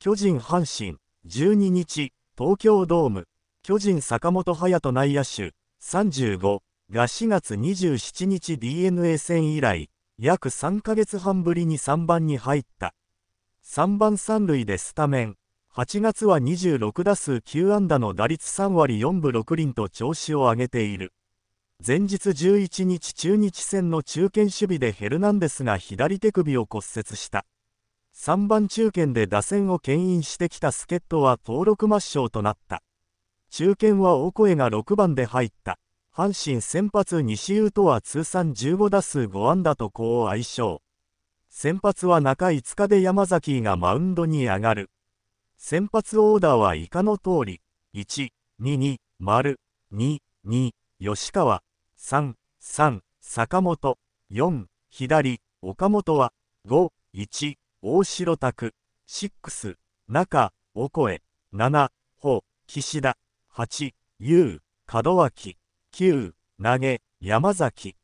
巨人阪神、12日、東京ドーム、巨人坂本勇人内野手、35が4月27日 d n a 戦以来、約3ヶ月半ぶりに3番に入った。3番3塁でスタメン。8月は26打数9安打の打率3割4分6厘と調子を上げている。前日11日中日戦の中堅守備でヘルナンデスが左手首を骨折した。3番中堅で打線を牽引してきた助っ人は登録抹消となった中堅はオコエが6番で入った阪神先発西優とは通算15打数5安打と好相性先発は中5日で山崎がマウンドに上がる先発オーダーは以下の通り1 2 2 0 2 2吉川3 3坂本4左岡本は5 1大城拓、ス、中、おこえ、7、ほ、岸田、8、ゆう、門脇、9、投げ、山崎。